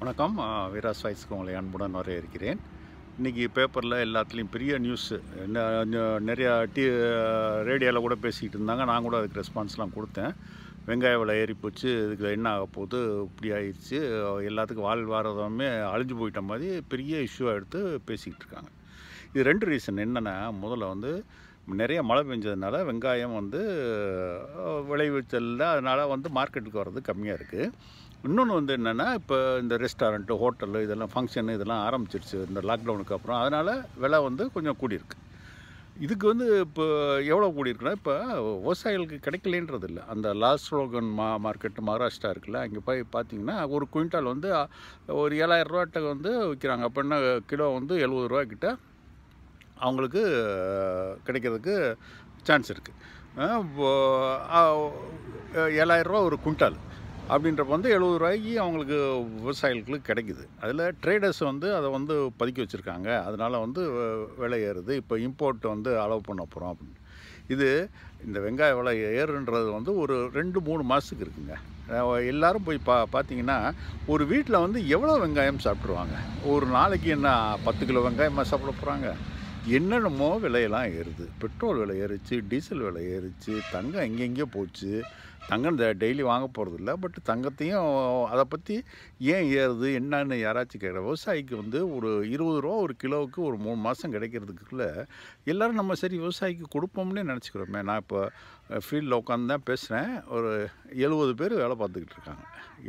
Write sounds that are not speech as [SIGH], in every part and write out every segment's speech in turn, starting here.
வணக்கம் வீராஸ் வாய்ஸ்க்கு உங்களை அன்புடன் இருக்கிறேன் இன்றைக்கி பேப்பரில் எல்லாத்துலேயும் பெரிய நியூஸு நிறையா டி ரேடியோவில் கூட பேசிக்கிட்டு இருந்தாங்க நான் கூட அதுக்கு ரெஸ்பான்ஸ்லாம் கொடுத்தேன் வெங்காய விலை ஏறி போச்சு இதுக்கு என்ன ஆக போகுது இப்படி ஆயிடுச்சு எல்லாத்துக்கும் வாழ்வாரதமே அழிஞ்சு போயிட்ட மாதிரி பெரிய இஷ்யூவாக எடுத்து பேசிக்கிட்டு இருக்காங்க இது ரெண்டு ரீசன் என்னென்னா முதல்ல வந்து நிறைய மழை பெஞ்சதுனால வெங்காயம் வந்து விளைவிச்சல்ல அதனால் வந்து மார்க்கெட்டுக்கு வர்றது கம்மியாக இருக்குது இன்னொன்று வந்து என்னென்னா இப்போ இந்த ரெஸ்டாரண்ட்டு ஹோட்டலு இதெல்லாம் ஃபங்க்ஷனு இதெல்லாம் ஆரம்பிச்சிருச்சு இந்த லாக்டவுனுக்கு அப்புறம் அதனால் விலை வந்து கொஞ்சம் கூடியிருக்கு இதுக்கு வந்து இப்போ எவ்வளோ கூடியிருக்குன்னா இப்போ விவசாயிகளுக்கு கிடைக்கலன்றது இல்லை அந்த ஸ்லோகன் மா மார்க்கெட்டு மகாராஷ்டிரா இருக்குல்ல அங்கே போய் பார்த்தீங்கன்னா ஒரு குவிண்டால் வந்து ஒரு ஏழாயிரம் ரூபாட்ட வந்து விற்கிறாங்க அப்படின்னா கிலோ வந்து எழுபது ரூபாய்க்கிட்ட அவங்களுக்கு கிடைக்கிறதுக்கு சான்ஸ் இருக்குது ஏழாயிரரூவா ஒரு குவிண்டால் அப்படின்றப்ப வந்து எழுபது ரூபாய்க்கு அவங்களுக்கு விவசாயிகளுக்கு கிடைக்குது அதில் ட்ரேடர்ஸ் வந்து அதை வந்து பதுக்கி வச்சுருக்காங்க அதனால் வந்து விலை ஏறுது இப்போ இம்போர்ட் வந்து அலோவ் பண்ண போகிறோம் அப்படின்னு இது இந்த வெங்காய விலை ஏறுன்றது வந்து ஒரு ரெண்டு மூணு மாதத்துக்கு இருக்குங்க எல்லோரும் போய் பா பார்த்தீங்கன்னா ஒரு வீட்டில் வந்து எவ்வளோ வெங்காயம் சாப்பிட்ருவாங்க ஒரு நாளைக்கு என்ன பத்து கிலோ வெங்காயமாக சாப்பிட போகிறாங்க என்னென்னமோ விலையெல்லாம் ஏறுது பெட்ரோல் விலை ஏறிச்சு டீசல் விலை ஏறிச்சு தங்கம் எங்கெங்கேயோ போச்சு தங்கம் டெய்லி வாங்க போகிறதில்ல பட் தங்கத்தையும் அதை பற்றி ஏன் ஏறுது என்னன்னு யாராச்சும் கேட்குற விவசாயிக்கு வந்து ஒரு இருபது ரூபா ஒரு கிலோவுக்கு ஒரு மூணு மாதம் கிடைக்கிறதுக்குள்ளே எல்லோரும் நம்ம சரி விவசாயிக்கு கொடுப்போம்னே நினச்சிக்கிறோமே நான் இப்போ ஃபீல்டில் உட்காந்து தான் பேசுகிறேன் ஒரு எழுபது பேர் வேலை பார்த்துக்கிட்டு இருக்காங்க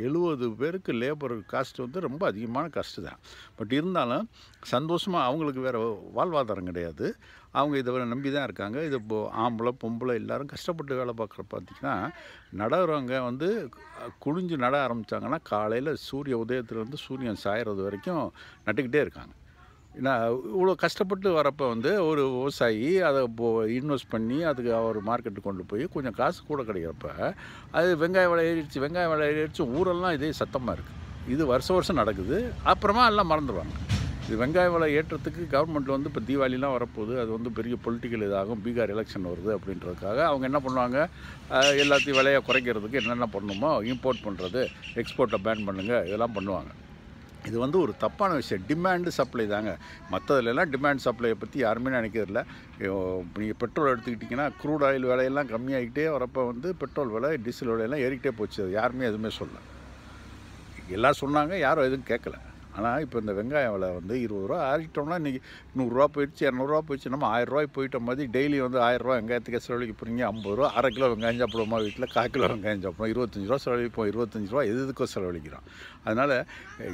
எழுபது பேருக்கு லேபர் காஸ்ட் வந்து ரொம்ப அதிகமான காஸ்ட்டு தான் பட் இருந்தாலும் சந்தோஷமாக அவங்களுக்கு வேறு வாழ்வாதாரம் கிடையாது அவங்க இதை நம்பி தான் இருக்காங்க இது ஆம்பளை பொம்பளை எல்லோரும் கஷ்டப்பட்டு வேலை பார்க்குற பார்த்திங்கன்னா நடவுறவங்க வந்து குளிஞ்சு நட ஆரம்பித்தாங்கன்னா காலையில் சூரிய உதயத்துலேருந்து சூரியன் சாயறது வரைக்கும் நட்டுக்கிட்டே இருக்காங்க ஏன்னா இவ்வளோ கஷ்டப்பட்டு வரப்போ வந்து ஒரு விவசாயி அதை இன்வெஸ்ட் பண்ணி அதுக்கு அவர் மார்க்கெட்டு கொண்டு போய் கொஞ்சம் காசு கூட கிடைக்கிறப்ப அது வெங்காய விலை ஏறிடுச்சு வெங்காய விலை ஏறிடுச்சு ஊரெல்லாம் இதே சத்தமாக இருக்குது இது வருஷம் வருஷம் நடக்குது அப்புறமா எல்லாம் மறந்துடுவாங்க இது வெங்காய விலை ஏற்றத்துக்கு கவர்மெண்ட் வந்து இப்போ தீபாவளிலாம் வரப்போகுது அது வந்து பெரிய பொலிட்டிக்கல் இதாகும் பீகார் எலெக்ஷன் வருது அப்படின்றதுக்காக அவங்க என்ன பண்ணுவாங்க எல்லாத்தையும் விலையை குறைக்கிறதுக்கு என்னென்ன பண்ணணுமோ இம்போர்ட் பண்ணுறது எக்ஸ்போர்ட்டை பேன் பண்ணுங்கள் இதெல்லாம் பண்ணுவாங்க இது வந்து ஒரு தப்பான விஷயம் டிமாண்டு சப்ளை தாங்க மற்றதுலலாம் டிமாண்ட் சப்ளையை பற்றி யாருமே நினைக்கிறதில்ல நீங்கள் பெட்ரோல் எடுத்துக்கிட்டிங்கன்னா க்ரூட் ஆயில் விலையெல்லாம் கம்மியாகிட்டே வரப்போ வந்து பெட்ரோல் விலை டீசல் விலையெல்லாம் ஏறிக்கிட்டே போச்சு அது யாருமே எதுவுமே சொல்லலை எல்லாம் சொன்னாங்க யாரும் எதுவும் கேட்கல ஆனால் இப்போ இந்த வெங்காய விலை வந்து இருபது ரூபா ஆறிட்டோம்னா இன்றைக்கி நூறுரூவா போயிடுச்சு இரநூறுவா போயிடுச்சு நம்ம ஆயிரரூவாய்க்கு போயிட்ட மாதிரி டெய்லி வந்து ஆயிரரூவா வெங்காயத்துக்கே செலவழிக்கு போகிறீங்க ஐம்பது ரூபா அரை கிலோ வெங்காயம் சாப்பிடுவோமா வீட்டில் கால் கிலோ வெங்காயம் சாப்பிடுவோம் இருபத்தஞ்சி ரூபா செலவழிப்போம் இருபத்தஞ்சி ரூபா எதுக்கோ செலவழிக்கிறோம் அதனால்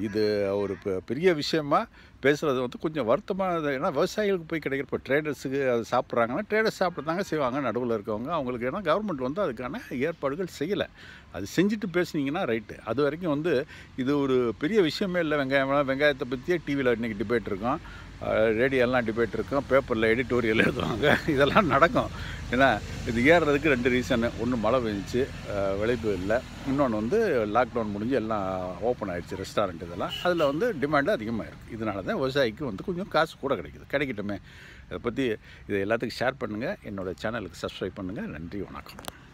இது ஒரு பெரிய விஷயமாக பேசுகிறது வந்து கொஞ்சம் வருத்தமாக ஏன்னா விவசாயிகளுக்கு போய் இப்போ ட்ரேடர்ஸுக்கு அது சாப்பிட்றாங்கன்னா ட்ரேடர்ஸ் சாப்பிட்டு தாங்க செய்வாங்க நடுவில் இருக்கவங்க அவங்களுக்கு ஏன்னா கவர்மெண்ட் வந்து அதுக்கான ஏற்பாடுகள் செய்யலை அது செஞ்சுட்டு பேசுனீங்கன்னா ரைட்டு அது வரைக்கும் வந்து இது ஒரு பெரிய விஷயமே இல்லை வெங்காயம் வெங்காயத்தை பற்றியே டிவியில் இன்றைக்கி டிபேட் இருக்கும் ரேடியோலாம் டிபேட் இருக்கும் பேப்பரில் எடிட்டோரியல் எழுதுவாங்க [LAUGHS] இதெல்லாம் நடக்கும் ஏன்னா இது ஏறுறதுக்கு ரெண்டு ரீசனு ஒன்று மழை பெஞ்சிச்சு விளைப்பு இல்லை இன்னொன்று வந்து லாக்டவுன் முடிஞ்சு எல்லாம் ஓப்பன் ஆகிடுச்சு ரெஸ்டாரண்ட் இதெல்லாம் அதில் வந்து டிமாண்டு அதிகமாக இருக்குது இதனால தான் விவசாயிக்கு வந்து கொஞ்சம் காசு கூட கிடைக்கிது கிடைக்கட்டுமே இதை பற்றி இதை எல்லாத்துக்கும் ஷேர் பண்ணுங்கள் என்னோடய சேனலுக்கு சப்ஸ்கிரைப் பண்ணுங்கள் நன்றி வணக்கம்